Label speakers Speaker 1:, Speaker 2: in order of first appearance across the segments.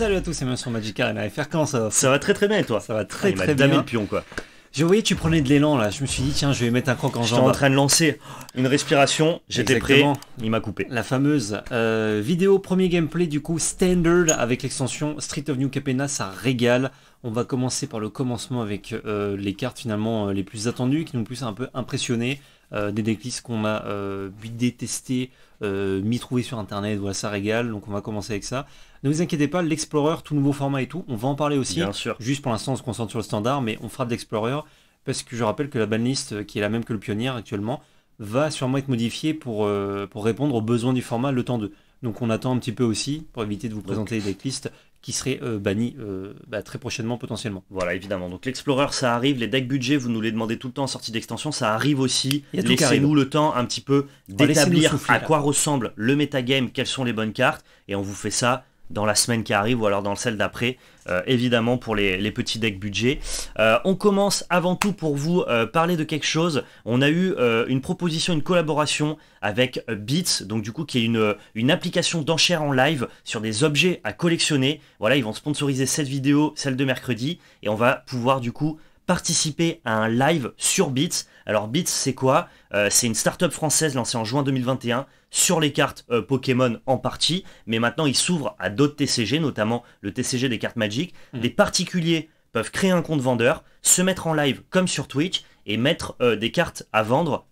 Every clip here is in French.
Speaker 1: Salut à tous, c'est Monsieur Arena, et faire comment ça va Ça va très très bien toi Ça va très ah, très, bien. le pion quoi. Je voyais tu prenais de l'élan là, je me suis dit tiens je vais mettre un croc en jambe. suis en train de lancer une respiration, j'étais prêt, il m'a coupé. La fameuse euh, vidéo premier gameplay du coup standard avec l'extension Street of New Capena, ça régale. On va commencer par le commencement avec euh, les cartes finalement euh, les plus attendues qui nous plus un peu impressionné, des decklists qu'on a détesté, mis trouvé sur internet, voilà ça régale, donc on va commencer avec ça. Ne vous inquiétez pas, l'Explorer, tout nouveau format et tout, on va en parler aussi. Bien sûr. Juste pour l'instant, on se concentre sur le standard, mais on fera de parce que je rappelle que la banlist, qui est la même que le Pionnier actuellement, va sûrement être modifiée pour, euh, pour répondre aux besoins du format le temps 2. Donc on attend un petit peu aussi pour éviter de vous présenter des listes qui seraient bannis euh, bannies euh, bah, très prochainement potentiellement. Voilà, évidemment. Donc l'Explorer, ça arrive. Les decks budget, vous nous les demandez tout le temps en sortie d'extension, ça arrive aussi. Laissez-nous le temps un petit peu d'établir à quoi ressemble le metagame, quelles sont les bonnes cartes, et on vous fait ça dans la semaine qui arrive ou alors dans celle d'après, euh, évidemment pour les, petits decks budget. Euh, on commence avant tout pour vous euh, parler de quelque chose. On a eu une proposition, une collaboration avec Beats, donc du coup qui est une, une application d'enchères en live sur des objets à collectionner. Voilà, ils vont sponsoriser cette vidéo, celle de mercredi, et on va pouvoir du coup participer à un live sur Beats. Alors Beats, c'est quoi euh, C'est une startup française lancée en juin 2021 sur les cartes euh, Pokémon en partie, mais maintenant il s'ouvre à d'autres TCG, notamment le TCG des cartes Magic. Les mmh. particuliers peuvent créer un compte vendeur, se mettre en live comme sur Twitch et mettre euh, des cartes à vendre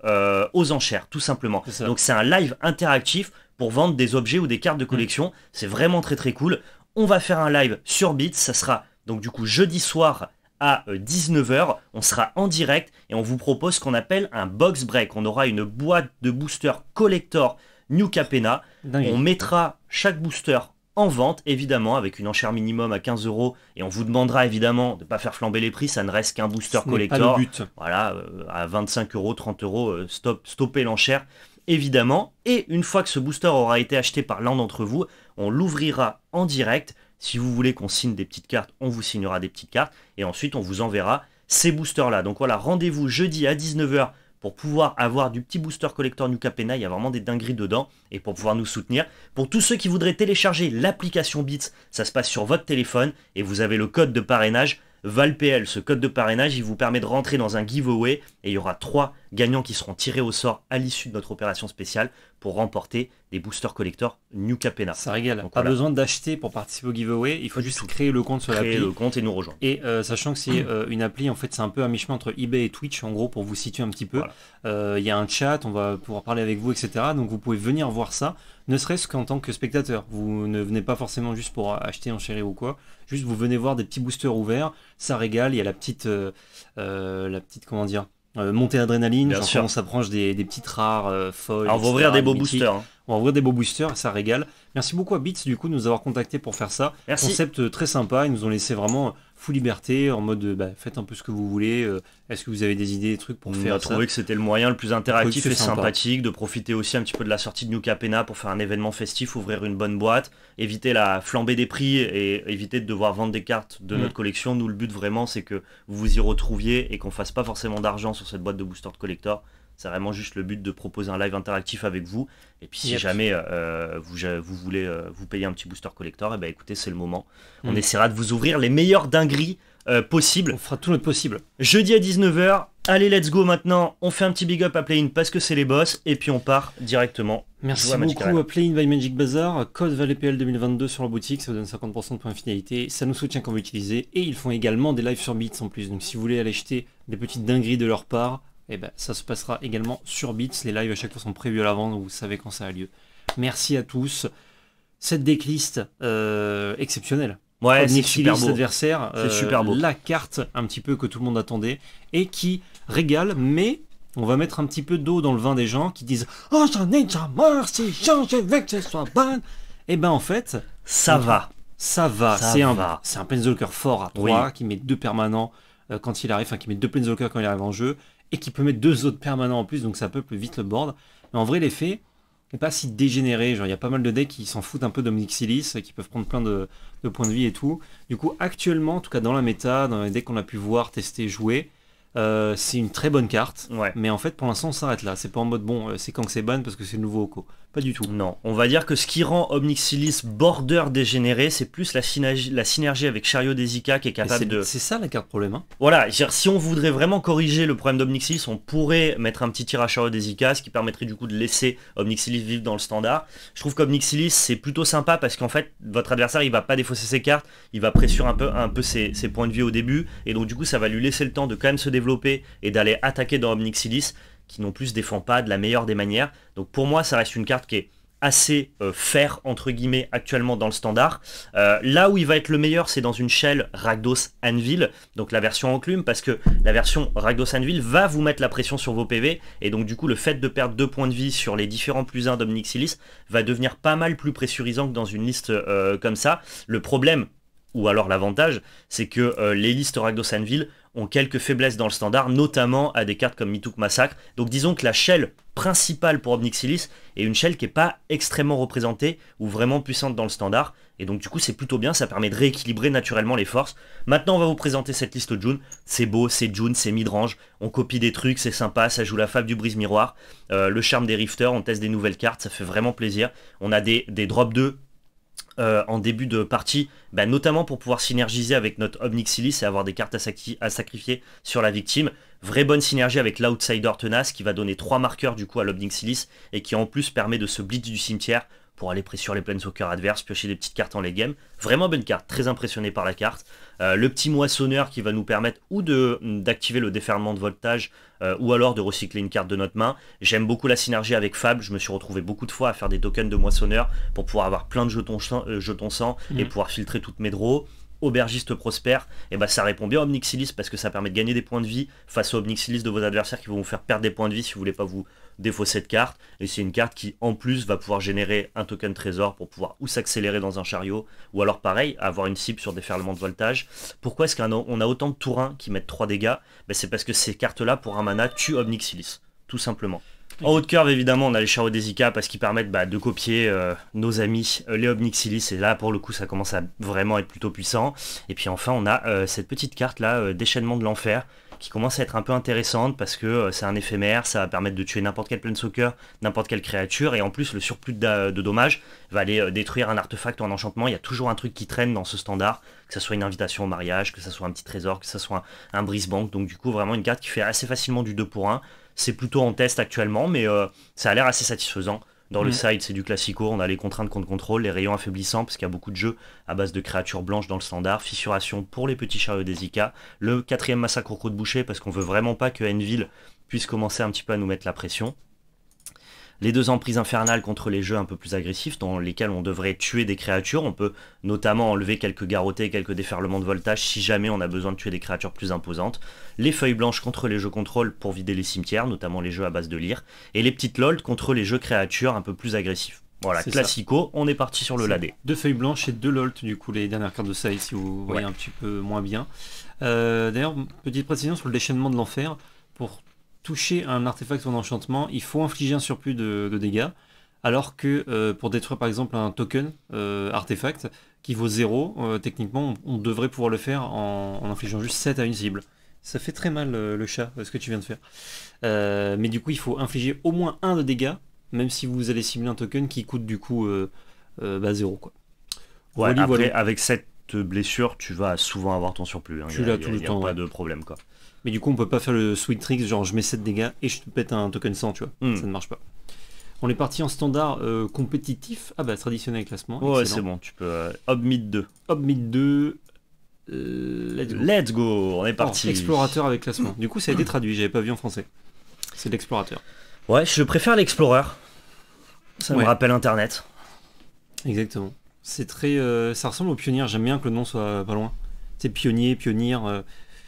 Speaker 1: aux enchères, tout simplement. Donc c'est un live interactif pour vendre des objets ou des cartes de mmh. collection. C'est vraiment très très cool. On va faire un live sur Beats, ça sera donc du coup jeudi soir à 19h. Euh, on sera en direct et on vous propose ce qu'on appelle un box break. On aura une boîte de booster collector New Capena. On mettra chaque booster en vente, évidemment, avec une enchère minimum à 15 euros. Et on vous demandera évidemment de ne pas faire flamber les prix. Ça ne reste qu'un booster collector. Voilà, euh, à 25 euros, 30 euros, euh, stop, stopper l'enchère. Évidemment, et une fois que ce booster aura été acheté par l'un d'entre vous, on l'ouvrira en direct si vous voulez qu'on signe des petites cartes, on vous signera des petites cartes. Et ensuite, on vous enverra ces boosters-là. Donc voilà, rendez-vous jeudi à 19h pour pouvoir avoir du petit booster collector New Capena, il y a vraiment des dingueries dedans, et pour pouvoir nous soutenir. Pour tous ceux qui voudraient télécharger l'application Bits, ça se passe sur votre téléphone, et vous avez le code de parrainage VALPL. Ce code de parrainage, il vous permet de rentrer dans un giveaway, et il y aura trois gagnants qui seront tirés au sort à l'issue de notre opération spéciale pour remporter des boosters collector New Capena. Ça régale. pas besoin d'acheter pour participer au giveaway. Il faut juste créer le compte sur l'appli. Créer le compte et nous rejoindre. Et euh, sachant que c'est euh, une appli, en fait, c'est un peu un mi-chemin entre eBay et Twitch, en gros, pour vous situer un petit peu. Euh, il y a un chat, on va pouvoir parler avec vous, etc. Donc vous pouvez venir voir ça, ne serait-ce qu'en tant que spectateur. Vous ne venez pas forcément juste pour acheter, enchérir ou quoi. Juste vous venez voir des petits boosters ouverts. Ça régale. Il y a la petite, la petite, comment dire euh, monter adrénaline, on s'approche des, petites rares euh, folles. on va ouvrir des beaux boosters. Hein. On va ouvrir des beaux boosters et ça régale. Merci beaucoup à Bits du coup de nous avoir contactés pour faire ça. Concept euh, très sympa, ils nous ont laissé vraiment euh, full liberté en mode euh, bah, faites un peu ce que vous voulez. Est-ce que vous avez des idées, des trucs pour faire trouver que c'était le moyen le plus interactif et sympathique de profiter aussi un petit peu de la sortie de New Capena pour faire un événement festif, ouvrir une bonne boîte, éviter la flambée des prix et éviter de devoir vendre des cartes de mm. notre collection. Nous, le but vraiment, c'est que vous vous y retrouviez et qu'on fasse pas forcément d'argent sur cette boîte de booster de collector c'est vraiment juste le but de proposer un live interactif avec vous. Et puis si jamais euh, euh, vous, vous, voulez euh, vous payer un petit booster collector, et eh ben écoutez, c'est le moment. On mm. essaiera de vous ouvrir les meilleures dingueries possibles. On fera tout notre possible. Jeudi à 19h. Allez, let's go maintenant. On fait un petit big up à Playin parce que c'est les boss. Et puis on part directement. Merci beaucoup à Playin by Magic Bazaar. Code ValetPL 2022 sur la boutique. Ça vous donne 50% de points de finalité. Ça nous soutient quand vous l'utilisez. Et ils font également des lives sur Beats en plus. Donc si vous voulez aller acheter des petites dingueries de leur part, et eh ben, ça se passera également sur Bits. Les lives à chaque fois sont prévus à l'avant, vous savez quand ça a lieu. Merci à tous. Cette décliste euh, exceptionnelle. Ouais, c'est super beau. adversaire. super beau. La carte un petit peu que tout le monde attendait et qui régale, mais on va mettre un petit peu d'eau dans le vin des gens qui disent Oh, j'en ai déjà mort, c'est que ce soit bon !» Et eh ben en fait. Ça va. Ça va. C'est un, un fort à 3 qui met deux permanents euh, quand il arrive, enfin qui met deux Planeswalkers quand il arrive en jeu et qui peut mettre deux autres permanents en plus, donc ça plus vite le board. Mais en vrai, l'effet n'est pas si dégénéré. Genre, il y a pas mal de decks qui s'en foutent un peu de Mixilis, qui peuvent prendre plein de, de, points de vie et tout. Du coup, actuellement, en tout cas dans la méta, dans les decks qu'on a pu voir, tester, jouer, euh, c'est une très bonne carte, mais en fait pour l'instant on s'arrête là. C'est pas en mode bon, euh, c'est quand que c'est ban parce que c'est nouveau co Pas du tout. Non, on va dire que ce qui rend Omnixilis border dégénéré, c'est plus la synergie, la synergie avec Chariot des qui est capable de. C'est ça la carte problème. Hein. voilà, si on voudrait vraiment corriger le problème d'Omnixilis, on pourrait mettre un petit tir à Chariot des ce qui permettrait du coup de laisser Omnixilis vivre dans le standard. Je trouve qu'Omnixilis c'est plutôt sympa parce qu'en fait votre adversaire il va pas défausser ses cartes, il va pressurer un peu, un peu ses, ses points de vie au début, et donc du coup ça va lui laisser le temps de quand même se développer et d'aller attaquer dans Omnixilis, qui non plus défend pas de la meilleure des manières. Donc pour moi, ça reste une carte qui est assez euh, entre guillemets actuellement dans le standard. Euh, là où il va être le meilleur, c'est dans une shell Ragdos Anvil, donc la version enclume, parce que la version Ragdos Anvil va vous mettre la pression sur vos PV, et donc du coup le fait de perdre deux points de vie sur les différents plus 1 d'Omnixilis va devenir pas mal plus pressurisant que dans une liste euh, comme ça. Le problème, ou alors l'avantage, c'est que euh, les listes Ragdos Anvil ont quelques faiblesses dans le standard, notamment à des cartes comme Mitouk Massacre. Donc disons que la shell principale pour Obnixilis est une shell qui n'est pas extrêmement représentée ou vraiment puissante dans le standard. Et donc du coup c'est plutôt bien, ça permet de rééquilibrer naturellement les forces. Maintenant on va vous présenter cette liste June. C'est beau, c'est June, c'est midrange, on copie des trucs, c'est sympa, ça joue la fable du brise-miroir, euh, le charme des rifters, on teste des nouvelles cartes, ça fait vraiment plaisir. On a des, des drops 2 euh, en début de partie, bah, notamment pour pouvoir synergiser avec notre Omnixilis et avoir des cartes à, sacrifier sur la victime. Vraie bonne synergie avec l'Outsider Tenace qui va donner 3 marqueurs du coup à l'Omnixilis et qui en plus permet de se blitz du cimetière pour aller sur les soccer adverses, piocher des petites cartes en late game. Vraiment bonne carte, très impressionné par la carte. Euh, le petit moissonneur qui va nous permettre ou mm, d'activer le déferlement de voltage euh, ou alors de recycler une carte de notre main. J'aime beaucoup la synergie avec Fab, je me suis retrouvé beaucoup de fois à faire des tokens de moissonneur pour pouvoir avoir plein de jetons, euh, jetons sang et mhm. pouvoir filtrer toutes mes draws aubergiste prospère, et eh bah ben, ça répond bien à Omnixilis parce que ça permet de gagner des points de vie face aux Omnixilis de vos adversaires qui vont vous faire perdre des points de vie si vous voulez pas vous défaut cette carte. Et c'est une carte qui, en plus, va pouvoir générer un token trésor pour pouvoir ou s'accélérer dans un chariot, ou alors pareil, avoir une cible sur des de voltage. Pourquoi est-ce qu'on a autant de tourins qui mettent 3 dégâts ben, C'est parce que ces cartes-là, pour un mana, tuent Omnixilis, tout simplement. En haut de curve, évidemment, on a les chariots d'Ezika parce qu'ils permettent bah, de copier euh, nos amis euh, les Obnixilis. Et là, pour le coup, ça commence à vraiment être plutôt puissant. Et puis enfin, on a euh, cette petite carte là, déchaînement de l'enfer, qui commence à être un peu intéressante parce que euh, c'est un éphémère, ça va permettre de tuer n'importe quel soccer, n'importe quelle créature, et en plus le surplus de, dommages va aller euh, détruire un artefact ou un enchantement. Il y a toujours un truc qui traîne dans ce standard, que ce soit une invitation au mariage, que ce soit un petit trésor, que ce soit un, brise Donc du coup vraiment une carte qui fait assez facilement du 2 pour 1. C'est plutôt en test actuellement, mais euh, ça a l'air assez satisfaisant. Dans le mm. side, c'est du classico, on a les contraintes contre contrôle, les rayons affaiblissants, parce qu'il y a beaucoup de jeux à base de créatures blanches dans le standard, fissuration pour les petits chariots des le quatrième massacre au coup de boucher, parce qu'on veut vraiment pas que Enville puisse commencer un petit peu à nous mettre la pression les deux emprises infernales contre les jeux un peu plus agressifs dans lesquels on devrait tuer des créatures. On peut notamment enlever quelques garrottés, quelques déferlements de voltage si jamais on a besoin de tuer des créatures plus imposantes. Les feuilles blanches contre les jeux contrôle pour vider les cimetières, notamment les jeux à base de lyre. Et les petites LOL contre les jeux créatures un peu plus agressifs. Voilà, classico, on est parti sur le ladé. Deux feuilles blanches et deux LOLT, du coup, les dernières cartes de ça ici vous voyez un petit peu moins bien. Euh, d'ailleurs, petite précision sur le déchaînement de l'enfer. Pour toucher un artefact en enchantement, il faut infliger un surplus de, dégâts. Alors que euh, pour détruire par exemple un token euh, artefact qui vaut 0, euh, techniquement on, devrait pouvoir le faire en, infligeant juste 7 à une cible. Ça fait très mal le chat, ce que tu viens de faire. mais du coup il faut infliger au moins 1 de dégâts, même si vous allez cibler un token qui coûte du coup 0. Bah, quoi. avec cette blessure, tu vas souvent avoir ton surplus. Hein. Tu tout le temps. Pas de problème quoi du coup, on peut pas faire le sweet trick, genre je mets 7 dégâts et je te pète un token 100, tu vois. Hmm. Ça ne marche pas. On est parti en standard euh, compétitif. Ah bah, traditionnel classement. Ouais, c'est bon, tu peux. Euh, mid 2. Up mid 2. Euh, let's, go. on est parti. Oh, explorateur avec classement. Du coup, ça a été traduit, j'avais pas vu en français. C'est l'explorateur. Ouais, je préfère l'explorer. Ça me rappelle Internet. Exactement. C'est très, euh, ça ressemble au pionnier. J'aime bien que le nom soit pas loin. C'est pionnier, pionnier.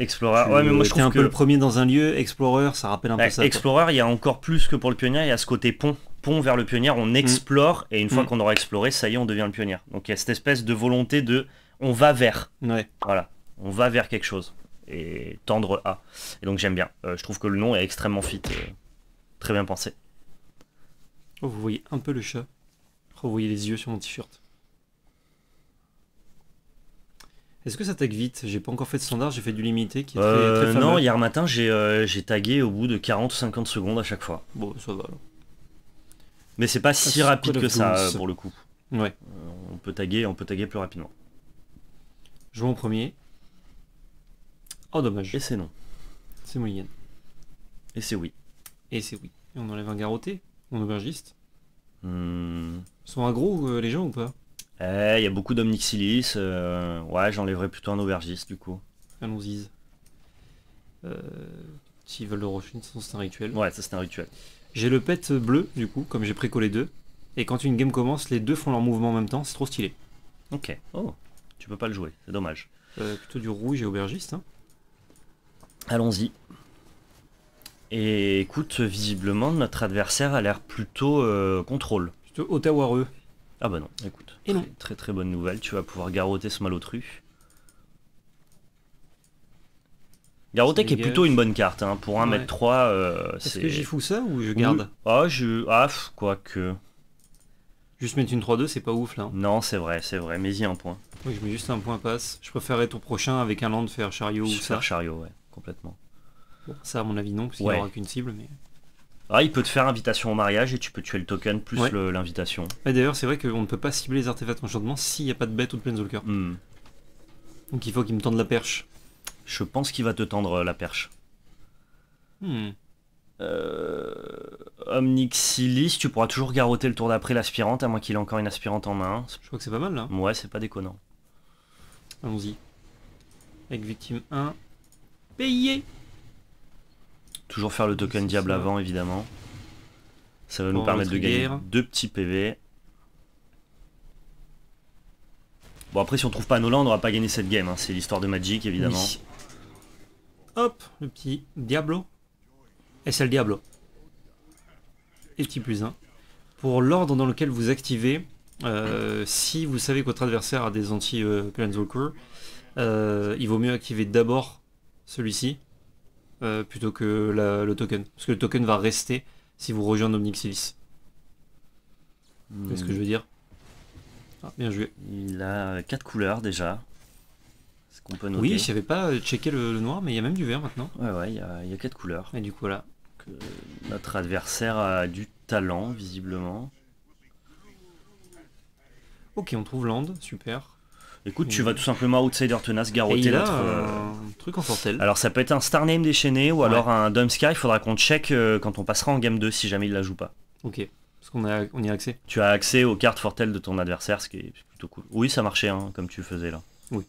Speaker 1: Explorer. ouais, mais moi je trouve un peu le premier dans un lieu. Explorer, ça rappelle un peu ça. Explorer, il y a encore plus que pour le pionnier. Il y a ce côté pont, pont vers le pionnier. On mm. explore et une fois mm. qu'on aura exploré, ça y est, on devient le pionnier. Donc il y a cette espèce de volonté de, on va vers. Ouais. Voilà, on va vers quelque chose et tendre à. Et donc j'aime bien. Euh, je trouve que le nom est extrêmement fit, euh, très bien pensé. Oh, vous voyez un peu le chat. vous voyez les yeux sur mon t-shirt. Est-ce que ça tag vite J'ai pas encore fait de standard, j'ai fait du limité qui est très, euh, très Non, hier matin euh, j'ai tagué au bout de 40 50 secondes à chaque fois. Bon, ça va Mais c'est pas si ah, rapide que ça euh, pour le coup. Ouais. on peut taguer, on peut taguer plus rapidement. vois en premier. Oh dommage. Et c'est non. C'est moyenne. Et c'est oui. Et c'est oui. Et on enlève un garroté, on aubergiste hmm. sont agro les gens ou pas eh, il y a beaucoup d'omnixilis. Euh, ouais, j'enlèverais plutôt un aubergiste du coup. Allons-y. Euh, s'ils veulent le rochine, c'est un rituel. Ouais, ça c'est un rituel. J'ai le pet bleu du coup, comme j'ai précolé deux. Et quand une game commence, les deux font leur mouvement en même temps, c'est trop stylé. Ok. Oh, tu peux pas le jouer, c'est dommage. Euh, plutôt du rouge et aubergiste. Hein. Allons-y. Et écoute, visiblement, notre adversaire a l'air plutôt contrôle. Plutôt ottawa ah bah non, écoute. Très très bonne nouvelle, tu vas pouvoir garroter ce malotru. Garrotter qui est plutôt une bonne carte, hein. pour 1m3. Euh, Est-ce que j'y fous ça ou je garde Ah, je. Ah, quoi que. Juste mettre une 3-2, c'est pas ouf là. Hein. Non, c'est vrai, c'est vrai, mais y un point. Oui, je mets juste un point passe. Je préférerais ton prochain avec un land faire chariot ou ça. Faire chariot, ouais, complètement. ça, à mon avis, non, puisqu'il n'y aura qu'une cible, mais. Ah, il peut te faire invitation au mariage et tu peux tuer le token plus l'invitation. Et d'ailleurs, c'est vrai qu'on ne peut pas cibler les artefacts enchantement s'il n'y a pas de bête ou de planeswalker. Mm. Donc il faut qu'il me tende la perche. Je pense qu'il va te tendre euh, la perche. Hmm. Euh... Omnixilis, tu pourras toujours garroter le tour d'après l'aspirante, à moins qu'il ait encore une aspirante en main. Je crois que c'est pas mal là. Ouais, c'est pas déconnant. Allons-y. Avec victime 1. Payé Toujours faire le token diable avant, évidemment. Ça va nous permettre de gagner deux petits PV. Bon, après, si on trouve pas Nolan, on va pas gagné cette game. Hein. C'est l'histoire de Magic, évidemment. Hop, le petit Diablo. Et c'est le Diablo. Et petit plus 1. Pour l'ordre dans lequel vous activez, euh, si vous savez que votre adversaire a des anti-Planeswalker, euh, euh, il vaut mieux activer d'abord celui-ci, euh, plutôt que le token. Parce que le token va rester si vous rejoignez Omnixilis. quest ce que je veux dire. Ah, bien joué. Il a quatre couleurs déjà. Ce qu'on peut noter. Oui, je pas euh, checké le, noir, mais il y a même du vert maintenant. Ouais, ouais, il y a, 4 quatre couleurs. Et du coup, là. Euh, notre adversaire a du talent, visiblement. Ok, on trouve Land, super. Écoute, tu mm. vas tout simplement Outsider Tenace garrotter l'autre. Euh, truc en Fortel. Alors ça peut être un Star Name déchaîné ou alors un Dumb Sky. Il faudra qu'on check euh, quand on passera en game 2 si jamais il la joue pas. Ok. Parce qu'on a, on y a accès. Tu as accès aux cartes Fortel de ton adversaire, ce qui est plutôt cool. Oui, ça marchait hein, comme tu faisais là. Oui.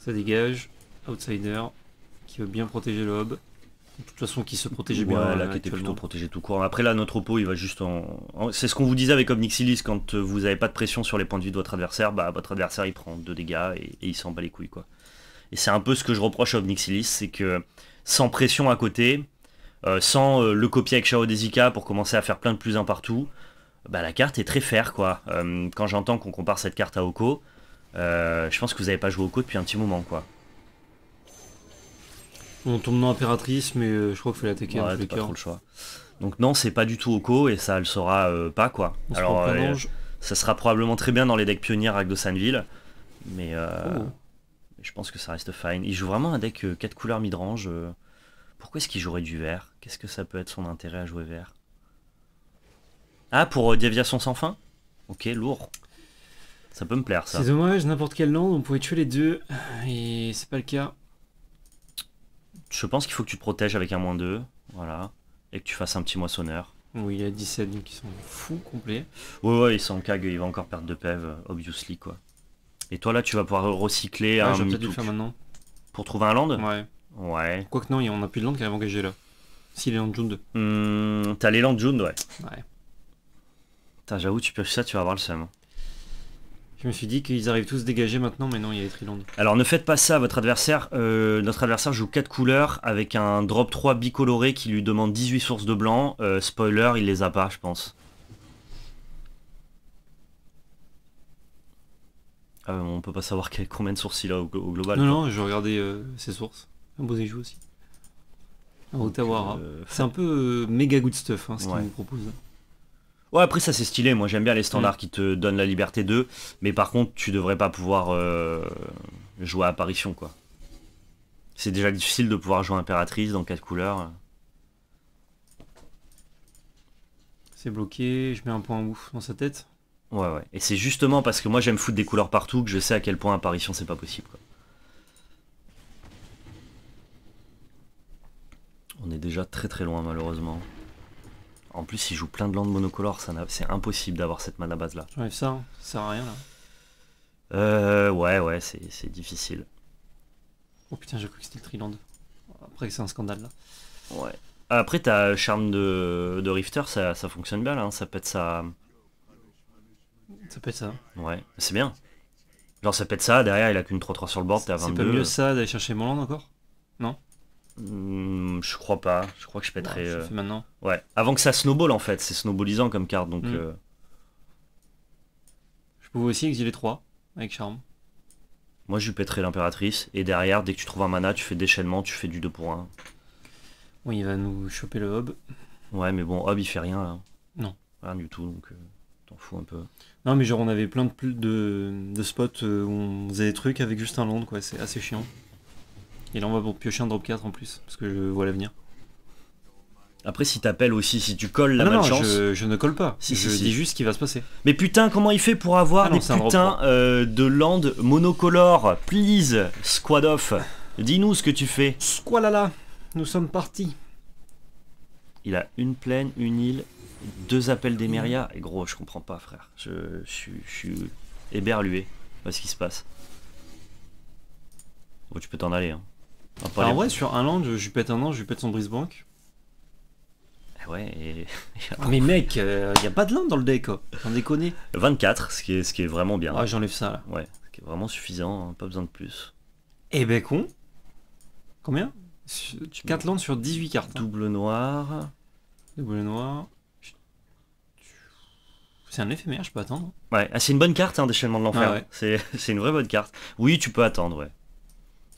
Speaker 1: Ça dégage. Outsider qui veut bien protéger le de toute façon qui se protégeait bien. Là, qui était plutôt protégé tout court. Après, là, notre Oppo il va juste en. C'est ce qu'on vous disait avec Omnixilis, quand euh, vous n'avez pas de pression sur les points de vie de votre adversaire, bah, votre adversaire, il prend deux dégâts et, il s'en bat les couilles, quoi. Et c'est un peu ce que je reproche à Omnixilis, c'est que sans pression à côté, euh, sans euh, le copier avec Shao Desika pour commencer à faire plein de plus un partout, bah, la carte est très fair, quoi. quand j'entends qu'on compare cette carte à Oko, je pense que vous n'avez pas joué Oko depuis un petit moment, quoi. On tombe dans Impératrice, mais euh, je crois qu'il fallait attaquer ouais, trop le choix. Donc non, c'est pas du tout Oko et ça le sera euh, pas quoi. Alors euh, ça sera probablement très bien dans les decks pionniers avec de oh. mais je pense que ça reste fine. Il joue vraiment un deck 4 couleurs midrange. Pourquoi est-ce qu'il jouerait du vert Qu'est-ce que ça peut être son intérêt à jouer vert Ah, pour déviation sans fin Ok, lourd. Ça peut me plaire ça. C'est dommage, n'importe quel land, on pourrait tuer les deux, et c'est pas le cas je pense qu'il faut que tu te protèges avec un moins 2. Voilà. Et que tu fasses un petit moissonneur. Oui, il y a 17, donc ils sont fous complets. Ouais, ouais, ils sont cague, ils vont encore perdre de pev, obviously, quoi. Et toi, là, tu vas pouvoir recycler un. Je vais peut-être le faire maintenant. Pour trouver un land Ouais. Ouais. Quoique, non, on a plus de land qui est engagé là. Si, les lands June 2. Hmm, t'as les lands June, ouais. Ouais. Putain, j'avoue, tu pioches ça, tu vas avoir le seum. Hein. Je me suis dit qu'ils arrivent tous dégagés maintenant, mais non, il y a les trilandes. Alors ne faites pas ça à votre adversaire. Euh, notre adversaire joue 4 couleurs avec un drop 3 bicoloré qui lui demande 18 sources de blanc. Euh, spoiler, il les a pas, je pense. Euh, on peut pas savoir combien de sources il a au, global. Non, non, je regardais ses sources. Un joue aussi. Hein. C'est un peu méga good stuff hein, ce qu'il nous propose. Ouais, après ça c'est stylé, moi j'aime bien les standards mm. qui te donnent la liberté d'eux, mais par contre tu devrais pas pouvoir euh, jouer à apparition quoi. C'est déjà difficile de pouvoir jouer impératrice dans quatre couleurs. C'est bloqué, je mets un point ouf dans sa tête. Ouais ouais, et c'est justement parce que moi j'aime foutre des couleurs partout que je sais à quel point apparition c'est pas possible quoi. On est déjà très très loin malheureusement. En plus, il joue plein de landes monocolores. C'est impossible d'avoir cette mana base là. J'enlève ça, hein, ça sert à rien là. Euh, ouais, ouais, c'est difficile. Oh putain, j'ai cru que c'était le Triland. Après, c'est un scandale là. Ouais. Après, t'as charme de, de Rifter, ça, fonctionne bien là. Hein, ça pète ça. Ça pète ça. Ouais, c'est bien. Genre, ça pète ça, derrière, il a qu'une 3-3 sur le board, t'es à 22. C'est mieux ça d'aller chercher mon land encore Non Hmm, je crois pas. Je crois que je pèterai. Bah, euh, ouais, Avant que ça snowball en fait, c'est snowballisant comme carte donc. Hmm. Euh. Je pouvais aussi exiler 3 avec charme. Moi je pèterai l'impératrice et derrière dès que tu trouves un mana tu fais déchaînement, tu fais du 2 pour 1. Oui il va nous choper le hob. Ouais mais bon hob il fait rien là. Non. Rien du tout donc euh, t'en fous un peu. Non mais genre on avait plein de, de spots où on faisait des trucs avec juste un land quoi, c'est assez chiant. Et là, on va pour piocher un drop 4 en plus, parce que je vois l'avenir. Après, si t'appelles aussi, si tu colles la ah non, je, ne colle pas. Si, je dis juste ce qui va se passer. Mais putain, comment il fait pour avoir ah des putains euh, de land monocolore Please, squad off. Dis-nous ce que tu fais. Squalala, nous sommes partis. Il a une plaine, une île, deux appels d'Emeria. Et gros, je comprends pas, frère. Je, je, je suis héberlué. Voilà ce qui se passe. Bon, tu peux t'en aller, hein ah, ouais, sur un land, je lui pète un an, je lui pète son Brisbank. Eh ouais, mais mec, il euh, n'y a pas de land dans le deck, T'en oh. déconner. 24, ce qui est, ce qui est vraiment bien. Ah, j'enlève ça là. Ouais, ce qui est vraiment suffisant, hein, pas besoin de plus. Eh ben con. Combien 4 landes sur 18 cartes. Hein. Double noir. Double noir. C'est un éphémère, je peux attendre. Ouais, ah, c'est une bonne carte, hein, déchaînement de l'enfer. Ah c'est une vraie bonne carte. Oui, tu peux attendre, ouais.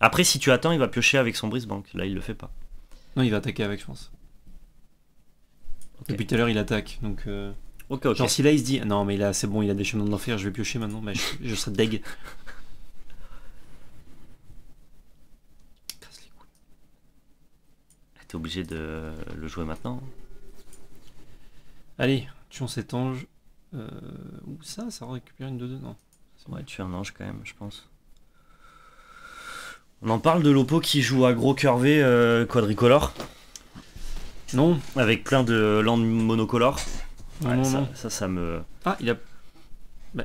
Speaker 1: Après, si tu attends, il va piocher avec son brise Là, il le fait pas. Non, il va attaquer avec, je pense. Depuis tout à l'heure, il attaque. Donc, euh... Genre, si là, il se dit Non, mais là, c'est bon, il a des chemins d'enfer, je vais piocher maintenant, mais bah, je, je serai deg. Ah, t'es obligé de le jouer maintenant. Hein. Allez, tuons cet ange. Euh... ça, ça, va récupérer une 2-2, non Ouais, tu es un ange quand même, je pense. On en parle de Lopo qui joue à gros curvé euh, quadricolore Non Avec plein de landes monocolores ouais, ça, ça, me. Ah, il a. Bah. Là,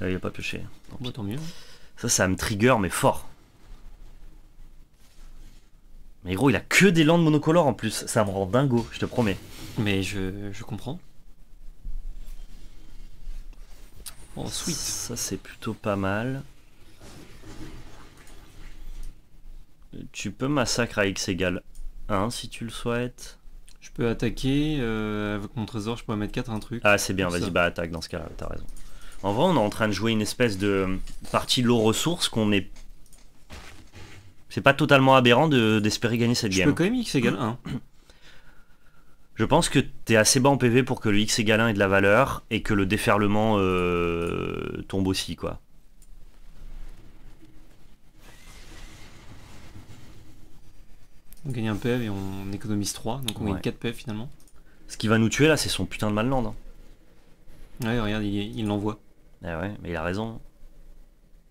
Speaker 1: ah, il a pas pioché. Tant, bah, tant mieux. Ça, ça me trigger, mais fort. Mais gros, il a que des landes monocolores en plus. Ça me rend dingo, je te promets. Mais je, je comprends. Ensuite. Ça, c'est plutôt pas mal. Tu peux massacre à x égale 1 si tu le souhaites. Je peux attaquer, euh, avec mon trésor je peux mettre 4 un truc. Ah c'est bien, vas-y bah attaque dans ce cas-là, t'as raison. En vrai on est en train de jouer une espèce de partie low ressources qu'on est... C'est pas totalement aberrant d'espérer gagner cette game. Je peux quand même x égale 1. Je pense que t'es assez bas en PV pour que le x égale 1 ait de la valeur et que le déferlement euh, tombe aussi quoi. On gagne un PF et on économise 3, donc on gagne 4 PF finalement. Ce qui va nous tuer là, c'est son putain de Manland. Hein. Ouais, regarde, il l'envoie. Eh ouais, mais il a raison.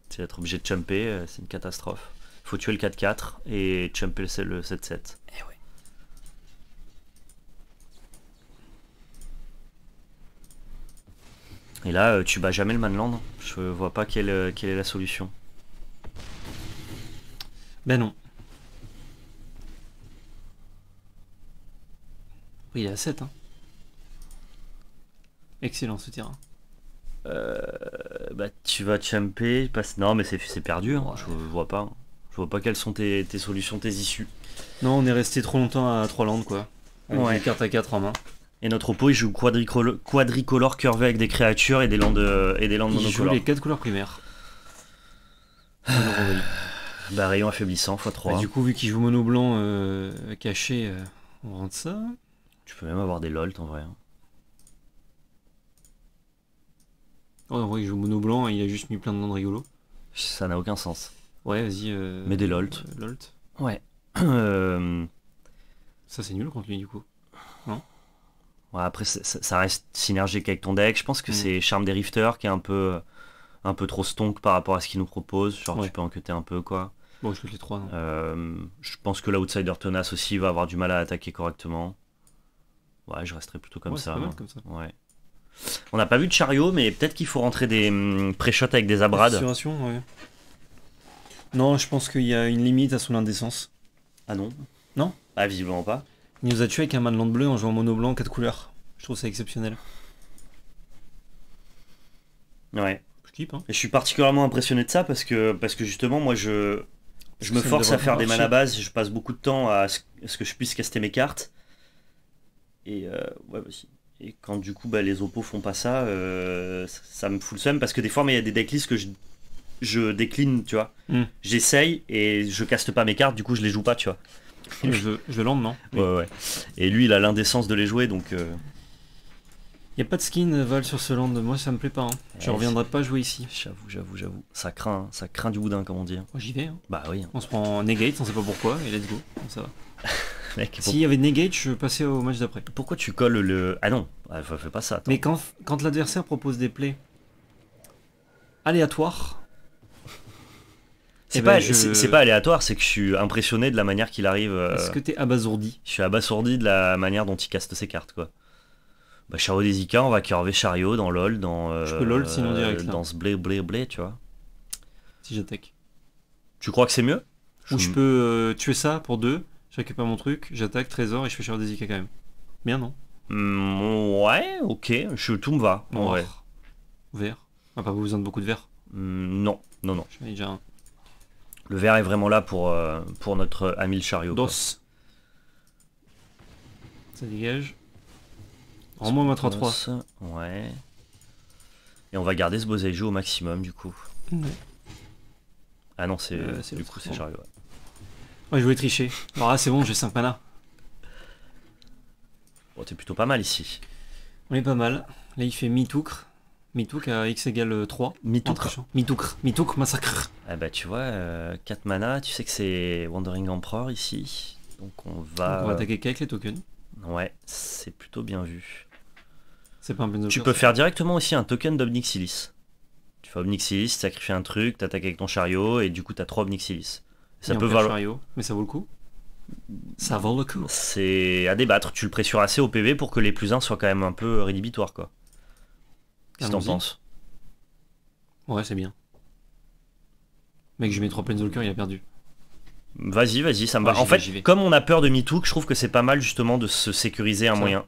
Speaker 1: C'est d'être obligé de chumper, euh, c'est une catastrophe. Faut tuer le 4-4 et chumper le 7-7. Eh ouais. Et là, euh, tu bats jamais le Manland. Hein. Je vois pas quelle, euh, quelle est la solution. Ben non. Il est à 7. Hein. Excellent ce terrain. Euh, bah, tu vas champer. Passe... Non, mais c'est perdu. Hein. Je vois pas. Hein. Je vois pas quelles sont tes, solutions, tes issues. Non, on est resté trop longtemps à 3 landes, quoi. On une carte à 4 en main. Et notre oppo, il joue quadricolore, curvé avec des créatures et des landes, euh, et des landes il joue les 4 couleurs primaires. Ah. bah, rayon affaiblissant, x3. Bah, du coup, vu qu'il joue mono blanc euh, caché, euh, on rentre ça. Tu peux même avoir des LOLT en vrai. Hein. Oh, en vrai, il joue mono blanc et il a juste mis plein de noms de rigolos. Ça n'a aucun sens. Ouais, vas-y. Euh... Mais des LOLT. Euh, ouais. Euh, ça, c'est nul contre lui, du coup. Non ouais, Après, ça reste synergique avec ton deck. Je pense que mm. c'est Charme des Rifters qui est un peu, un peu trop stonk par rapport à ce qu'il nous propose. Genre, tu peux enquêter un peu, quoi. Bon, je les trois. Euh, je pense que l'outsider Tenace aussi va avoir du mal à attaquer correctement. Ouais, je resterai plutôt comme, ça, Ouais. On n'a pas vu de chariot, mais peut-être qu'il faut rentrer des hum, pré avec des abrades. Ouais. Non, je pense qu'il y a une limite à son indécence. Ah non Non Ah, visiblement pas. nous a tué avec un manland bleu en jouant mono blanc, 4 couleurs. Je trouve ça exceptionnel. Ouais. Je kiffe, hein. Et je suis particulièrement impressionné de ça parce que, parce que justement, moi, je, je me force à faire des à base. Je passe beaucoup de temps à ce que je puisse caster mes cartes. Et euh, ouais, bah, Et quand du coup bah, les oppos font pas euh, ça, ça, me fout le seum parce que des fois, il y a des decklists que je, décline, tu vois. Hmm. J'essaye et je caste pas mes cartes, du coup je les joue pas, tu vois. Je, je lande, non ouais, ouais. Et lui, il a l'indécence de les jouer, donc. Euh. il Y a pas de skin Val sur ce land, moi ça me plaît pas. Hein. je reviendrai pas jouer ici. J'avoue, j'avoue, j'avoue. Ça craint, ça craint du boudin, comme on dit. Hein. Oh, j'y vais. Hein. Bah oui. Hein. On se prend en negate, on sait pas pourquoi, et let's go. ça va. S'il y avait negate, je passais au match d'après. Pourquoi tu colles le. Ah non, ah, fais pas ça. Mais quand, l'adversaire propose des plays aléatoires.
Speaker 2: C'est eh pas, ben, pas,
Speaker 1: aléatoire, c'est que je suis impressionné de la manière qu'il arrive. Parce euh, Est-ce que t'es abasourdi Je suis abasourdi de la manière dont il caste ses cartes, quoi. Bah, Charo des on va curver Chariot dans LOL, dans. Euh, LOL euh, Dans ce blé blé blé, tu vois. Si j'attaque. Tu crois que c'est mieux Ou je, peux tuer ça pour deux récupère mon truc, j'attaque, trésor et je fais cher des IK quand même. Bien, non mm, Ouais, ok, je, tout me va. En vrai. Vert. On ah, n'a pas besoin de beaucoup de vert mm, Non, non, non. Je ai déjà Le vert est vraiment là pour, euh, pour notre ami le chariot. Dos. Ça dégage. En moins ma 33. Ouais. Et on va garder ce beau au maximum du coup. Ah non, c'est euh, du coup c'est chariot. Ouais je voulais tricher. alors c'est bon, j'ai 5 mana. Bon, t'es plutôt pas mal ici. On est pas mal. Là, il fait mi-toucre. à euh, x égale 3. Mitouk. Mitouk. Mitouk massacre. Eh bah tu vois, 4 euh, mana, tu sais que c'est Wandering Emperor ici. Donc on va. on va attaquer avec les tokens. Ouais, c'est plutôt bien vu. C'est pas un Tu peux faire directement aussi un token d'Obnixilis. Tu fais Obnixilis, tu sacrifies un truc, attaques avec ton chariot et du coup t'as 3 Obnixilis. Ça peut valoir. mais ça vaut le coup Ça vaut le coup. C'est à débattre. Tu le pressures assez au PV pour que les plus 1 soient quand même un peu rédhibitoires, quoi. Qu'est-ce que t'en penses Ouais, c'est bien. Mec, je mets 3 coeur il a perdu. Vas-y, vas-y, ça me va. en fait, comme on a peur de MeToo, je trouve que c'est pas mal justement de se sécuriser un moyen.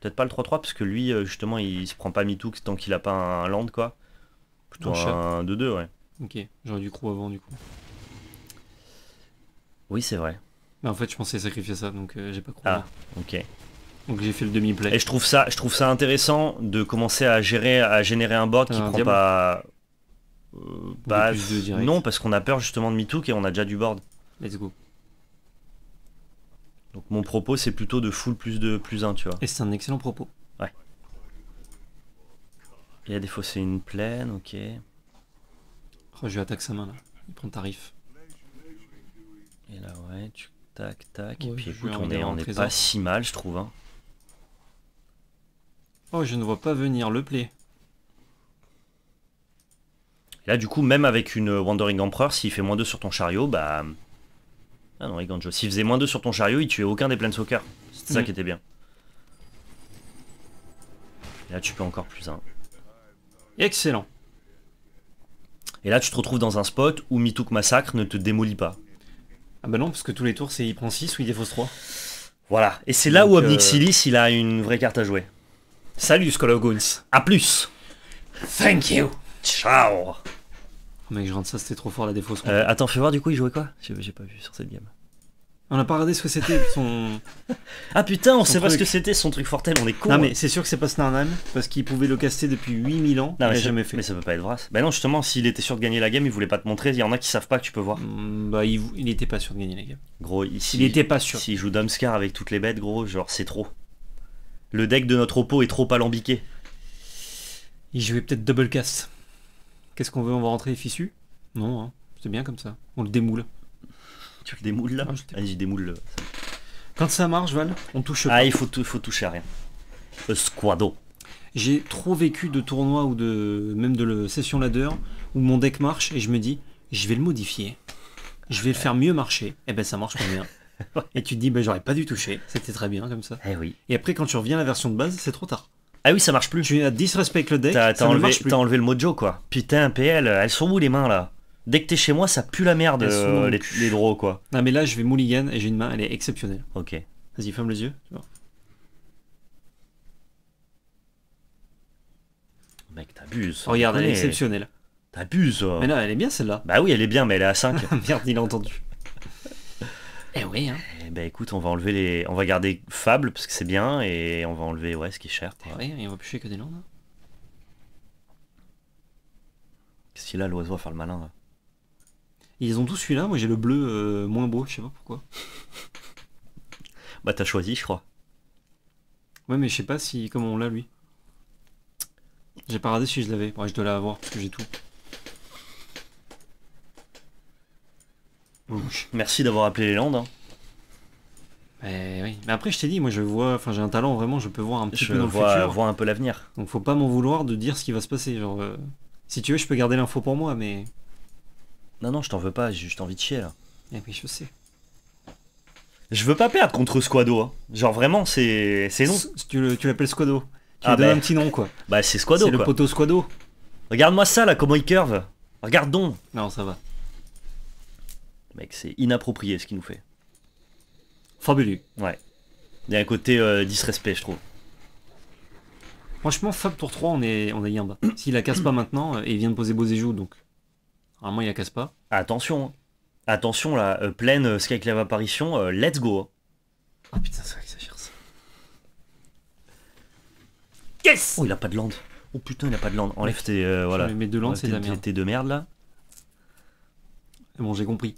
Speaker 1: Peut-être pas le 3-3, parce que lui, euh, justement, il se prend pas MeToo tant qu'il a pas un land, quoi.
Speaker 2: Plutôt un, un 2-2, ouais.
Speaker 1: Ok, j'aurais du crew avant, du coup. Oui, c'est vrai. Mais bah, en fait, je pensais sacrifier ça, donc euh, j'ai pas compris. Ah, ok. Donc j'ai fait le demi-play. Et je trouve, ça, je trouve ça intéressant de commencer à gérer, à générer un board qui prend pas... non, parce qu'on a peur justement de Mitouk et on a déjà du board. Let's go. Donc mon propos, c'est plutôt de full plus 2, plus 1, tu vois. Et c'est un excellent propos. Ouais. Il y a des fossés une plaine, ok. Oh, je lui attaque sa main là. Il prend tarif. Et là, ouais, tac, tac. et puis écoute, on est, pas si mal, je trouve. Hein. Oh, je ne vois pas venir le play. Là, du coup, même avec une Wandering Emperor, s'il fait moins 2 sur ton chariot, bah. Ah non, Riganjo. S'il faisait moins 2 sur ton chariot, il tuait aucun des soccer. C'est ça mm. qui était bien. Là, tu peux encore plus 1. Excellent. Et là, tu te retrouves dans un spot où Mitouk Massacre ne te démolit pas. Ah bah non, parce que tous les tours, c'est il prend 6 ou il défausse 3. Voilà. Et c'est là où Obnixilis, euh, il a une vraie carte à jouer. Salut Goons. À plus. Thank you. Ciao. Oh, mec, je rentre ça, c'était trop fort la défausse. Euh, attends, fais voir du coup, il jouait quoi J'ai pas vu sur cette game. On a pas regardé ce que c'était son. ah putain, on sait pas ce que c'était son truc Fortel, on est con. Non mais hein. c'est sûr que c'est pas Snarnheim parce qu'il pouvait le caster depuis 8000 ans, mais jamais fait. Mais ça peut pas être Vras. Bah ben non, justement, s'il était sûr de gagner la game, il voulait pas te montrer, il y en a qui savent pas que tu peux voir. Mm, bah il, il était pas sûr de gagner la game. Gros, ici. Il, était pas sûr. S'il joue d'Amscar avec toutes les bêtes, gros, genre c'est trop. Le deck de notre oppo est trop alambiqué. Il jouait peut-être double cast. Qu'est-ce qu'on veut On va rentrer Fissu Non, hein, c'est bien comme ça. On le démoule. Tu le démoules là Allez, démoule le. Euh, quand ça marche, Val, on touche pas. Ah, il faut, faut toucher à rien. Le euh, squado. J'ai trop vécu de tournois ou de même de le session ladder où mon deck marche et je me dis, je vais le modifier. Je vais le faire mieux marcher. Et eh ben ça marche pas bien. et tu te dis, ben j'aurais pas dû toucher. C'était très bien comme ça. Et eh oui. Et après, quand tu reviens à la version de base, c'est trop tard. Ah oui, ça marche plus. Tu disrespect le deck. T'as enlevé, enlevé, le mojo quoi. Putain, PL, elles sont où les mains là Dès que t'es chez moi, ça pue la merde, euh, les, les draws, quoi. Non, mais là, je vais mouligan, et j'ai une main, elle est exceptionnelle. Ok. Vas-y, ferme les yeux. Mec, t'abuses. regarde, elle est exceptionnelle. T'abuses. Mais non, elle est bien celle-là. Bah oui, elle est bien, mais elle est à 5. merde, il a entendu. eh oui, hein. Eh ben écoute, on va enlever les. On va garder Fable parce que c'est bien et on va enlever ouais, ce qui est cher. Eh ouais et on va pêcher que des landes. Hein. Qu'est-ce qu'il a, l'oiseau, à faire le malin ils ont tous celui-là, moi j'ai le bleu euh, moins beau, je sais pas pourquoi. bah t'as choisi, je crois. Ouais, mais je sais pas si comment on l'a lui. J'ai pas regardé si je l'avais. Ouais, je dois l'avoir parce que j'ai tout. Merci d'avoir appelé les Landes. Mais, hein. eh oui. mais après, je t'ai dit, moi je vois, enfin j'ai un talent vraiment, je peux voir un petit peu dans voir un peu l'avenir. Donc faut pas m'en vouloir de dire ce qui va se passer. Genre, euh, si tu veux, je peux garder l'info pour moi, mais. Non, non, je t'en veux pas, j'ai juste envie de chier là. Eh je sais. Je veux pas perdre contre Squado. Hein. Genre vraiment, c'est non. tu l'appelles Squado. Tu ah lui donnes bah. un petit nom quoi. Bah c'est Squado. C'est le poteau Squado. Regarde-moi ça là, comment il curve. Regarde donc. Non, ça va. Mec, c'est inapproprié ce qu'il nous fait. Fabuleux. Ouais. Il y a un côté euh, disrespect, je trouve. Franchement, Fab pour 3, on est, on est en bas. S'il la casse pas maintenant, euh, il vient de poser Bozéjou, donc moi il a casse pas. Attention, attention là, euh, pleine euh, Skyclave apparition, euh, let's go. Hein. Ah oh, putain, c'est vrai que ça ça. Yes Oh, il a pas de land. Oh putain, il a pas de land. Enlève tes. Euh, voilà. Mes deux landes, de la merde. Tes deux merdes là. Bon, j'ai compris.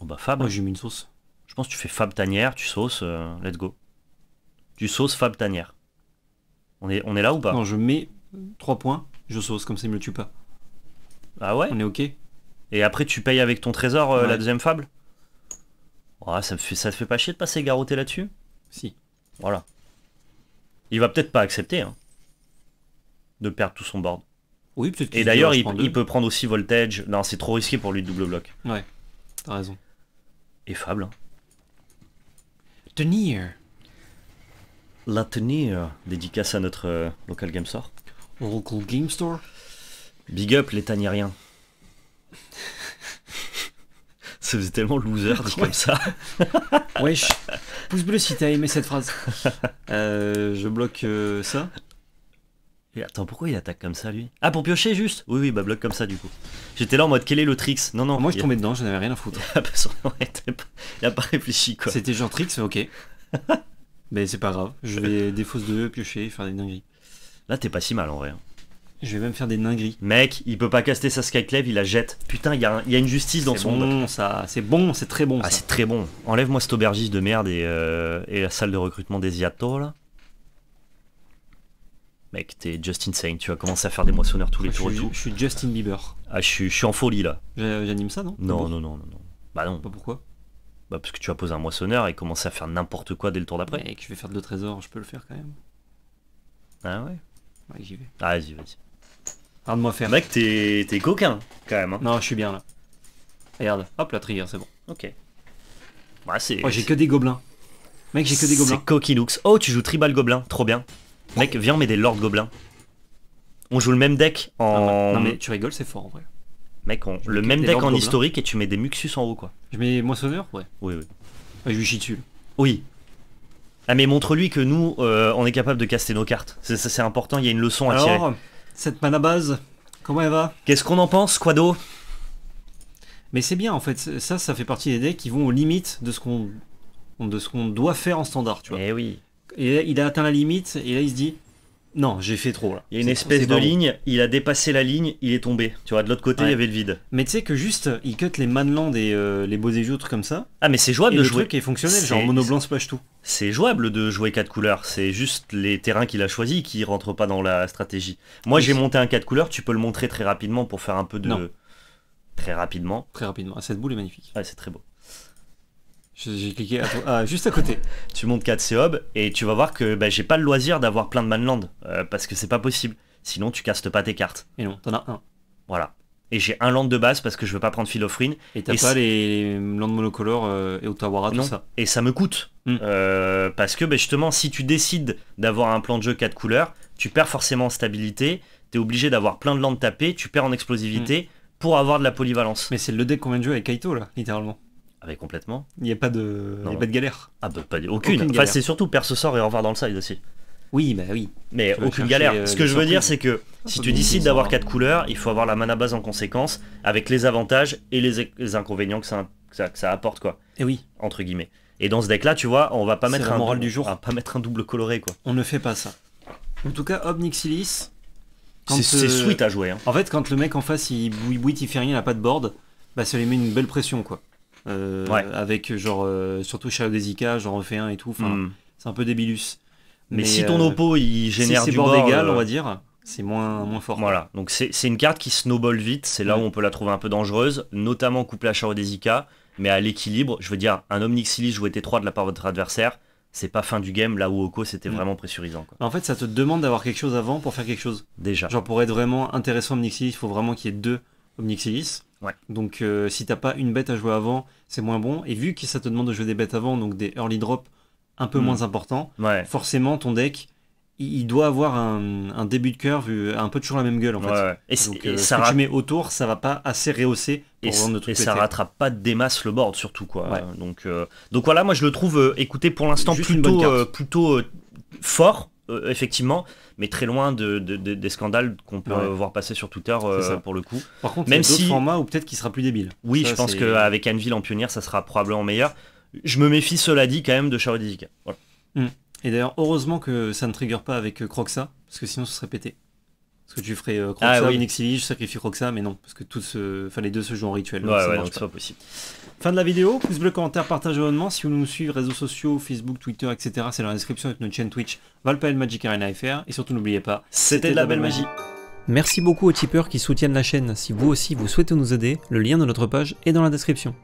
Speaker 1: Oh bah, Fab. Moi, j'ai mis une sauce. Je pense que tu fais Fab tanière, tu sauces, let's go. Tu sauces Fab tanière. On est, on est là ou pas Non, je mets 3 points, je sauce, comme ça il me le tue pas. Ah ouais On est ok. Et après, tu payes avec ton trésor euh, la deuxième fable Ouais, ça, me fait, ça te fait pas chier de passer garrotter là-dessus Si. Voilà. Il va peut-être pas accepter hein, de perdre tout son board. Oui, peut-être. Et d'ailleurs, il, peut prendre aussi Voltage. Non, c'est trop risqué pour lui de double bloc. Ouais, t'as raison. Et Fable. Tenir. La tenir, dédicace à notre euh, local game store. Local game store Big up les taniériens. ça faisait tellement loser dit comme ça. Wesh, pouce bleu si t'as aimé cette phrase. Euh, je bloque euh, ça. Et attends, pourquoi il attaque comme ça lui Ah, pour piocher juste Oui, oui, bah bloque comme ça du coup. J'étais là en mode quel est le tricks Non, non. Moi je tombais dedans, j'en n'avais rien à foutre. Ah, bah, il a pas réfléchi quoi. C'était genre tricks, ok. Mais c'est pas grave, je vais défausse de piocher, faire des dingueries. Là t'es pas si mal en vrai. Hein. Je vais même faire des dingueries. Mec, il peut pas caster sa Skyclave, il la jette. Putain, il y, a une justice dans son monde. ça. C'est bon, c'est très bon. Ah, c'est très bon. Enlève-moi cet aubergiste de merde et, euh, et, la salle de recrutement des Iato, là. Mec, t'es Justin insane, tu vas commencer à faire des moissonneurs tous les jours. je, suis Justin Bieber. Ah, je suis, en folie là. J'anime ça, non non, ah non non, non, non, Bah non. Pas bah, pourquoi Bah parce que tu as posé un moissonneur et commencé à faire n'importe quoi dès le tour d'après. que je vais faire de le trésor, je peux le faire quand même. Ah ouais j'y vais. Ah, vas-y, vas-y. Regarde-moi faire. Mec, t'es coquin, quand même. Hein. Non, je suis bien là. Regarde, hop, la trigger, c'est bon. Ok. Bah, c'est. Oh, j'ai que des gobelins. Mec, j'ai que des gobelins. C'est Coquilux. Oh, tu joues Tribal Gobelin, trop bien. Mec, viens, met des lord Gobelins. On joue le même deck en. Ah, bah, non, mais tu rigoles, c'est fort en vrai. Mec, on... le même deck en historique et tu mets des Muxus en haut, quoi. Je mets Moissonneur Ouais. Oui, oui. Ah, je lui chie dessus. Oui. Ah, mais montre-lui que nous, euh, on est capable de caster nos cartes. C'est important, il y a une leçon à tirer cette base comment elle va Qu'est-ce qu'on en pense, Quado Mais c'est bien en fait, ça, ça fait partie des decks qui vont aux limites de ce qu'on de ce qu'on doit faire en standard, tu vois. Eh oui. Et là, il a atteint la limite, et là il se dit, non, j'ai fait trop Il y a une espèce de ligne, il a dépassé la ligne, il est tombé. Tu vois, de l'autre côté, il y avait le vide. Mais tu sais que juste, il cut les Manland et euh, les beaux des comme ça. Ah, mais c'est jouable de le jouer. truc est fonctionnel, genre monoblanc splash tout. C'est jouable de jouer 4 couleurs, c'est juste les terrains qu'il a choisis qui rentrent pas dans la stratégie. Moi, j'ai monté un 4 couleurs, tu peux le montrer très rapidement pour faire un peu de. Très rapidement. Très rapidement. Ah, cette boule est magnifique. Ah c'est très beau. J'ai cliqué ah, juste à côté. tu montes 4 seob et tu vas voir que bah, j'ai pas le loisir d'avoir plein de Manland euh, parce que c'est pas possible. Sinon, tu castes pas tes cartes. Et non, t'en as un. Voilà. Et j'ai un land de base parce que je veux pas prendre Philophrine. Et t'as pas les landes monocolores euh, et Otawara, tout ça. Et ça me coûte. Hmm. Euh, parce que bah, justement, si tu décides d'avoir un plan de jeu 4 couleurs, tu perds forcément en stabilité. T'es obligé d'avoir plein de landes tapées, Tu perds en explosivité hmm. pour avoir de la polyvalence. Mais c'est le deck qu'on vient de jouer avec Kaito, là, littéralement. Ah complètement. Il n'y a pas de, y a pas de galère. Ah bah, pas, aucune. aucune enfin, c'est surtout perso sort et revoir dans le side aussi. Oui, mais bah oui. Mais aucune galère. Euh, ce que je veux dire, c'est que si tu décides d'avoir quatre couleurs, il faut avoir la mana base en conséquence, avec les avantages et les, inconvénients que ça, ça, apporte, quoi. Et eh oui. Entre guillemets. Et dans ce deck-là, tu vois, on va pas mettre un moral du jour, va pas mettre un double coloré, quoi. On ne fait pas ça. En tout cas, Obnixilis. C'est suite euh, sweet à jouer. Hein. En fait, quand le mec en face, il bouille il fait rien, il a pas de board, bah ça lui met une belle pression, quoi. Euh, avec genre, euh, surtout Shadow genre genre fait un et tout. Mm. c'est un peu débilus. Mais, si euh, ton oppo il génère du bord égal, on va dire, c'est moins, moins fort. Voilà, donc c'est une carte qui snowball vite, c'est là mm. où on peut la trouver un peu dangereuse, notamment couplée à Shadow Desika mais à l'équilibre, je veux dire, un Omnixilis joué T3 de la part de votre adversaire, c'est pas fin du game là où Oko c'était mm. vraiment pressurisant. En fait, ça te demande d'avoir quelque chose avant pour faire quelque chose. Déjà. Genre pour être vraiment intéressant Omnixilis, il faut vraiment qu'il y ait deux Omnixilis. Donc euh, si t'as pas une bête à jouer avant, c'est moins bon. Et vu que ça te demande de jouer des bêtes avant, donc des early drops un peu hmm. moins importants, forcément ton deck, il doit avoir un, début de curve euh, un peu toujours la même gueule en fait. Et, euh, ça ce tu mets autour, ça va pas assez rehausser et, ça rattrape pas des masses le board surtout quoi. Donc donc voilà, moi je le trouve écoutez pour l'instant plutôt plutôt fort euh, effectivement, mais très loin de, des scandales qu'on peut voir passer sur Twitter euh, pour le coup. Par contre, même si format ou peut-être qu'il sera plus débile. Oui, je pense qu'avec Anvil en pionnière, ça sera probablement meilleur. Je me méfie, cela dit, quand même de Charlie Voilà. Hmm. Et d'ailleurs, heureusement que ça ne trigger pas avec Croxa, parce que sinon ce serait pété. Parce que tu ferais euh, Croxa ah je sacrifie Croxa, mais non, parce que tout euh, enfin, les deux se jouent en rituel. Ouais, donc, c'est pas possible. Fin de la vidéo, pouce bleu, commentaire, partage, abonnement. Si vous nous suivez, réseaux sociaux, Facebook, Twitter, etc., c'est dans la description avec notre chaîne Twitch Valpel Magic Arena FR. Et surtout, n'oubliez pas, c'était de la, belle magie. Merci beaucoup aux tipeurs qui soutiennent la chaîne. Si vous aussi vous souhaitez nous aider, le lien de notre page est dans la description.